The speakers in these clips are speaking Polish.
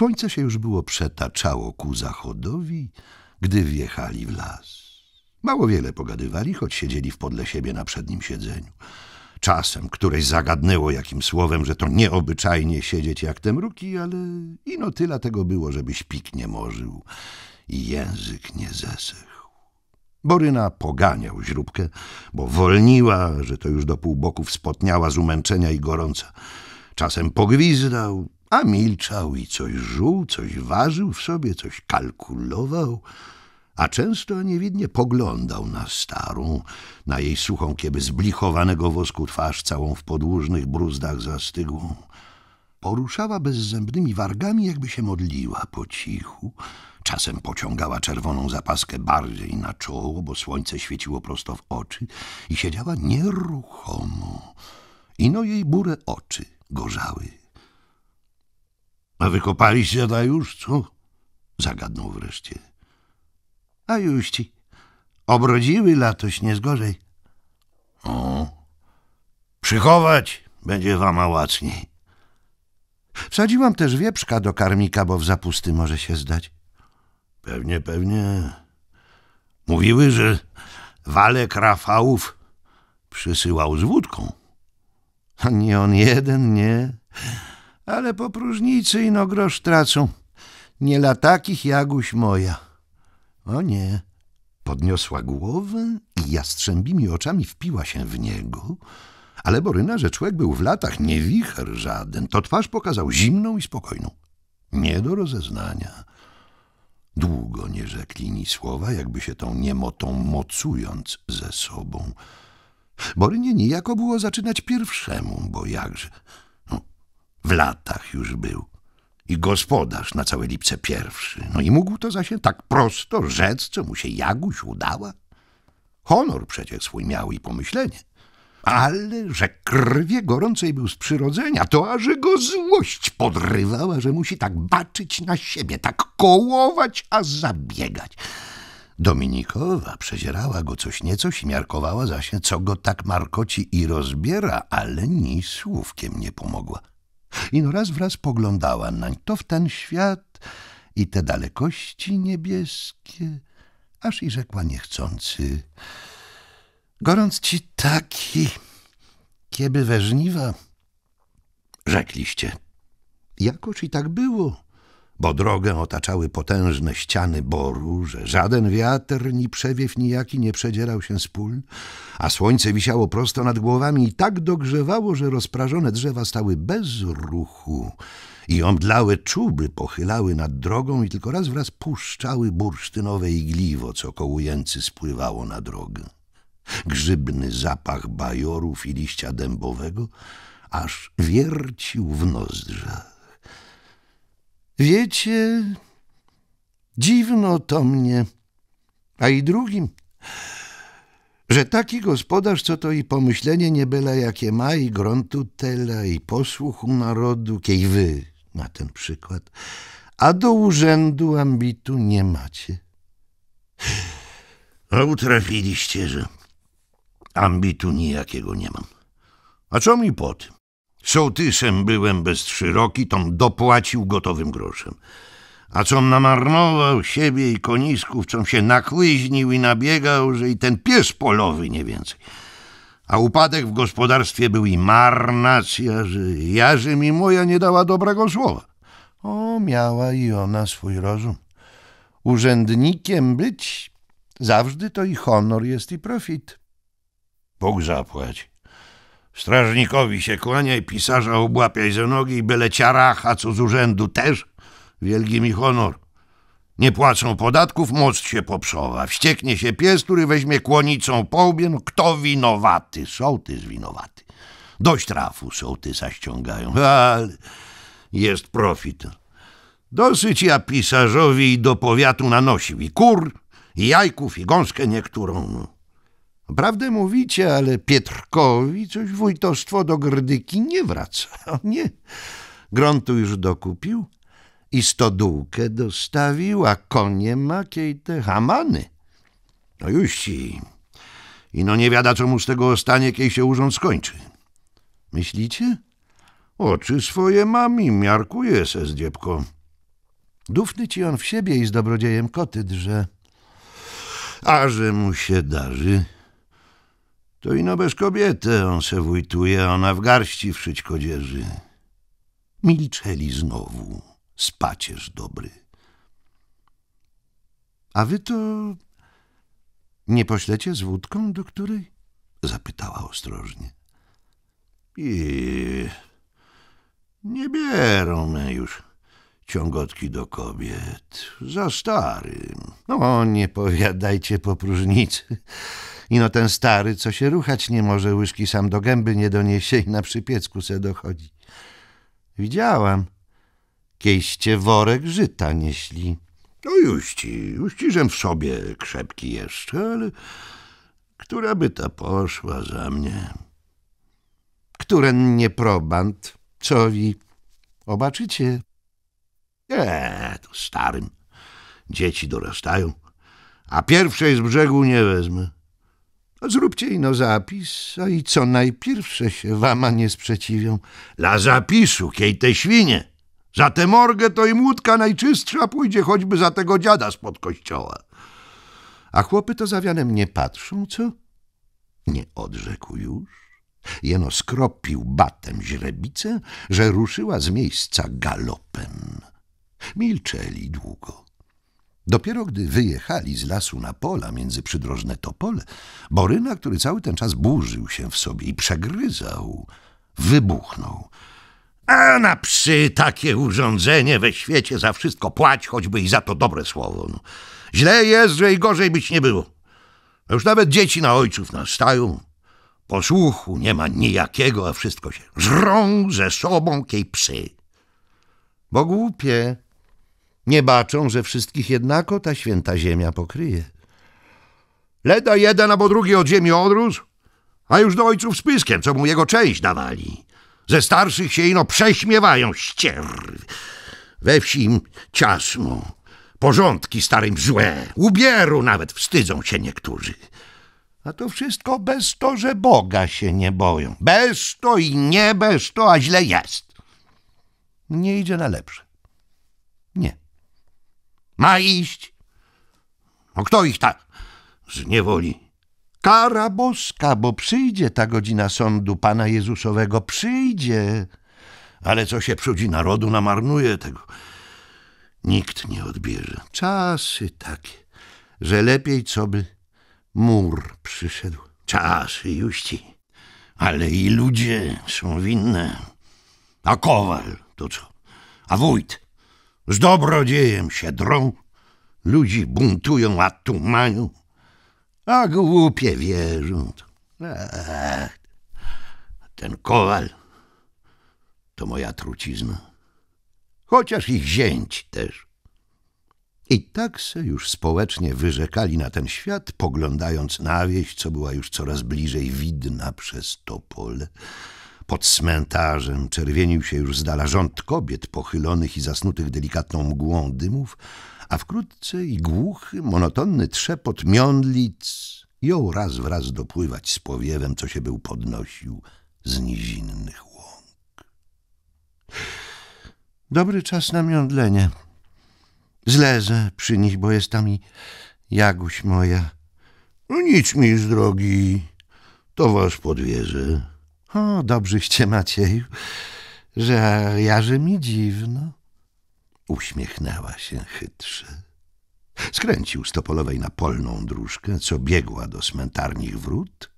Słońce się już było przetaczało ku zachodowi, gdy wjechali w las. Mało wiele pogadywali, choć siedzieli w podle siebie na przednim siedzeniu. Czasem któreś zagadnęło jakim słowem, że to nieobyczajnie siedzieć jak te mruki, ale ino tyle tego było, żebyś śpik nie morzył i język nie zesechł. Boryna poganiał źróbkę, bo wolniła, że to już do pół boków spotniała z umęczenia i gorąca. Czasem pogwizdał, a milczał i coś żuł, coś ważył w sobie, coś kalkulował, a często niewidnie poglądał na starą, na jej suchą kieby zblichowanego wosku twarz całą w podłużnych bruzdach zastygłą. Poruszała bezzębnymi wargami, jakby się modliła po cichu. Czasem pociągała czerwoną zapaskę bardziej na czoło, bo słońce świeciło prosto w oczy i siedziała nieruchomo. Ino jej burę oczy gorzały a wykopaliście siada już, co? Zagadnął wreszcie. A juści. Obrodziły latoś, nie zgorzej. O, przychować będzie wam łacniej. Wsadziłam też wieprzka do karmika, bo w zapusty może się zdać. Pewnie, pewnie. Mówiły, że walek Rafałów przysyłał z wódką. A nie on jeden, nie ale po próżnicy ino grosz tracą. Nie latakich takich jaguś moja. O nie. Podniosła głowę i jastrzębimi oczami wpiła się w niego, ale Boryna, że człowiek był w latach nie wicher żaden, to twarz pokazał zimną i spokojną. Nie do rozeznania. Długo nie rzekli ni słowa, jakby się tą niemotą mocując ze sobą. Borynie niejako było zaczynać pierwszemu, bo jakże w latach już był i gospodarz na całe lipce pierwszy. No i mógł to zaś tak prosto rzec, co mu się Jaguś udała. Honor przecież swój miał i pomyślenie. Ale że krwie gorącej był z przyrodzenia, to aż go złość podrywała, że musi tak baczyć na siebie, tak kołować, a zabiegać. Dominikowa przezierała go coś niecoś i miarkowała zaś, co go tak markoci i rozbiera, ale ni słówkiem nie pomogła. Ino raz wraz poglądała nań to w ten świat i te dalekości niebieskie, aż i rzekła niechcący. Gorąc ci taki, kieby we żniwa, rzekliście. Jakoż i tak było bo drogę otaczały potężne ściany boru, że żaden wiatr ni przewiew nijaki nie przedzierał się z pól, a słońce wisiało prosto nad głowami i tak dogrzewało, że rozprażone drzewa stały bez ruchu i omdlałe czuby pochylały nad drogą i tylko raz wraz puszczały bursztynowe igliwo, co koło jęcy spływało na drogę. Grzybny zapach bajorów i liścia dębowego aż wiercił w nozdrzach. Wiecie, dziwno to mnie, a i drugim, że taki gospodarz, co to i pomyślenie nie byle jakie ma, i gruntu tyle i posłuchu narodu, kiej wy, na ten przykład, a do urzędu ambitu nie macie. A utrafiliście, że ambitu nijakiego nie mam. A co mi po tym? Sołtysem byłem bez trzy roki, tom dopłacił gotowym groszem. A com namarnował siebie i konisków, com się nakłyźnił i nabiegał, że i ten pies polowy nie więcej. A upadek w gospodarstwie był i marnacja, że Jarzy mi moja nie dała dobrego słowa. O, miała i ona swój rozum. Urzędnikiem być, zawsze to i honor jest i profit. Bóg zapłać. Strażnikowi się kłaniaj, pisarza obłapiaj ze nogi i byle ciaracha, co z urzędu też, wielgi mi honor. Nie płacą podatków, most się poprzowa. Wścieknie się pies, który weźmie kłonicą po No, kto winowaty? Sołtys winowaty. Dość trafu sołtysa ściągają. Ale jest profit. Dosyć ja pisarzowi i do powiatu nanosił i kur, i jajków, i gąskę niektórą. Prawdę mówicie, ale Pietrkowi coś wójtostwo do Grdyki nie wraca. Nie, gruntu już dokupił i stodółkę dostawił, a konie ma te hamany. No już ci. I no nie wiada, czemu z tego stanie, kiedy się urząd skończy. Myślicie? Oczy swoje mam i miarkuje se z dziebko. Dufny ci on w siebie i z dobrodziejem koty drze. A że mu się darzy... To ino bez kobietę on se wójtuje, ona w garści wszyć kodzieży. Milczeli znowu, spacierz dobry. A wy to nie poślecie z wódką, do której? Zapytała ostrożnie. I nie biorą me już ciągotki do kobiet. Za stary. No, nie powiadajcie po próżnicy. Ino ten stary, co się ruchać nie może, łyżki sam do gęby nie doniesie i na przypiecku se dochodzi. Widziałam. Kieście worek żyta nieśli. No juści, żem w sobie krzepki jeszcze, ale która by ta poszła za mnie? Któren nie probant, Czowi, obaczycie. Nie, to starym. Dzieci dorastają, a pierwszej z brzegu nie wezmę. No zróbcie ino zapis, a i co najpierwsze się wama nie sprzeciwią. La zapisu, kiej te świnie. Za tę morgę to i młódka najczystsza pójdzie choćby za tego dziada spod kościoła. A chłopy to wianem nie patrzą, co? Nie odrzekł już. Jeno skropił batem źrebicę, że ruszyła z miejsca galopem. Milczeli długo. Dopiero gdy wyjechali z lasu na pola między przydrożne topole, Boryna, który cały ten czas burzył się w sobie i przegryzał, wybuchnął. A na psy takie urządzenie we świecie za wszystko płać, choćby i za to dobre słowo. No. Źle jest, że i gorzej być nie było. Już nawet dzieci na ojców nastają. Posłuchu nie ma nijakiego, a wszystko się żrą ze sobą kiej psy. Bo głupie. Nie baczą, że wszystkich jednako ta święta ziemia pokryje. Leda jeden albo drugi od ziemi odrósł, a już do ojców z pyskiem, co mu jego część dawali. Ze starszych się ino prześmiewają ścierw. We wsi im ciasno, porządki starym złe, ubieru nawet wstydzą się niektórzy. A to wszystko bez to, że Boga się nie boją. Bez to i nie bez to, a źle jest. Nie idzie na lepsze. Nie. Ma iść. No kto ich tak zniewoli? Kara boska, bo przyjdzie ta godzina sądu Pana Jezusowego, przyjdzie. Ale co się przudzi narodu, namarnuje tego. Nikt nie odbierze. Czasy takie, że lepiej co by mur przyszedł. Czasy juści, ale i ludzie są winne. A kowal to co? A wójt? z dobrodziejem się drą, ludzi buntują, a tumanią, a głupie wierzą. Ech, ten kowal to moja trucizna, chociaż ich zięć też. I tak se już społecznie wyrzekali na ten świat, poglądając na wieś, co była już coraz bliżej widna przez to pole. Pod cmentarzem czerwienił się już z dala rząd kobiet pochylonych i zasnutych delikatną mgłą dymów, a wkrótce i głuchy, monotonny trzepot miądlic jął raz wraz dopływać z powiewem, co się był podnosił z nizinnych łąk. Dobry czas na miądlenie. Zlezę przy nich, bo jest tam i Jaguś moja. No nic mi z drogi, to was podwierzę. O, dobrzyście Macieju, że jaże mi dziwno. Uśmiechnęła się chytrze. Skręcił z Topolowej na polną dróżkę, co biegła do cmentarnich wrót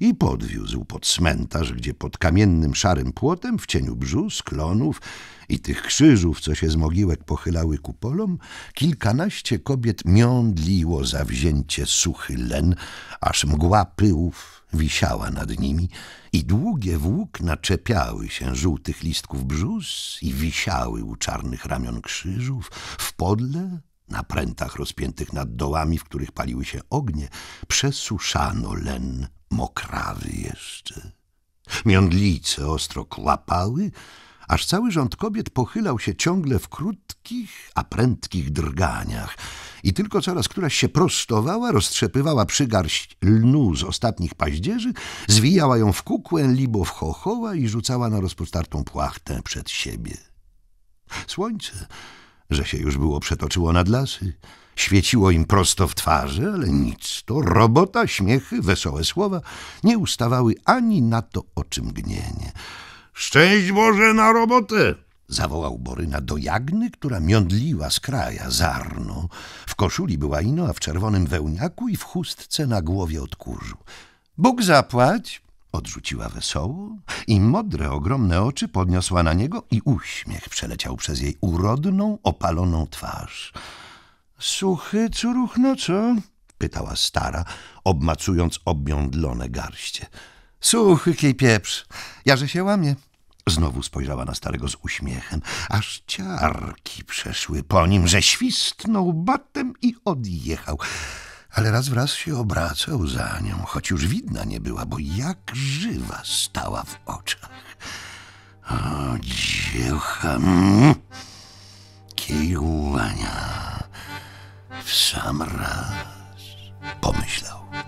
i podwiózł pod cmentarz, gdzie pod kamiennym szarym płotem w cieniu brzus, klonów i tych krzyżów, co się z mogiłek pochylały polom, kilkanaście kobiet miądliło zawzięcie suchy len, aż mgła pyłów wisiała nad nimi i długie włókna czepiały się żółtych listków brzus i wisiały u czarnych ramion krzyżów, w podle, na prętach rozpiętych nad dołami, w których paliły się ognie, przesuszano len mokrawy jeszcze. Miądlice ostro kłapały, aż cały rząd kobiet pochylał się ciągle w krótkich, a prędkich drganiach – i tylko coraz któraś się prostowała, roztrzepywała przygarść lnu z ostatnich paździerzy, zwijała ją w kukłę, libo w chochoła i rzucała na rozpostartą płachtę przed siebie. Słońce, że się już było przetoczyło nad lasy, Świeciło im prosto w twarze, ale nic. To robota, śmiechy, wesołe słowa nie ustawały ani na to o czym gnienie. Szczęść Boże na robotę! zawołał Boryna do Jagny, która miądliła z kraja zarno. W koszuli była ino, a w czerwonym wełniaku i w chustce na głowie od kurzu. Bóg zapłać! Odrzuciła wesoło i modre, ogromne oczy podniosła na niego i uśmiech przeleciał przez jej urodną, opaloną twarz. Suchy, no co? pytała stara, obmacując obmiądlone garście. Suchy kiej pieprz, ja że się łamie. Znowu spojrzała na starego z uśmiechem, aż ciarki przeszły po nim, że świstnął batem i odjechał. Ale raz wraz się obracał za nią, choć już widna nie była, bo jak żywa stała w oczach. O, dziełcha, mm. kiełania, w sam raz pomyślał.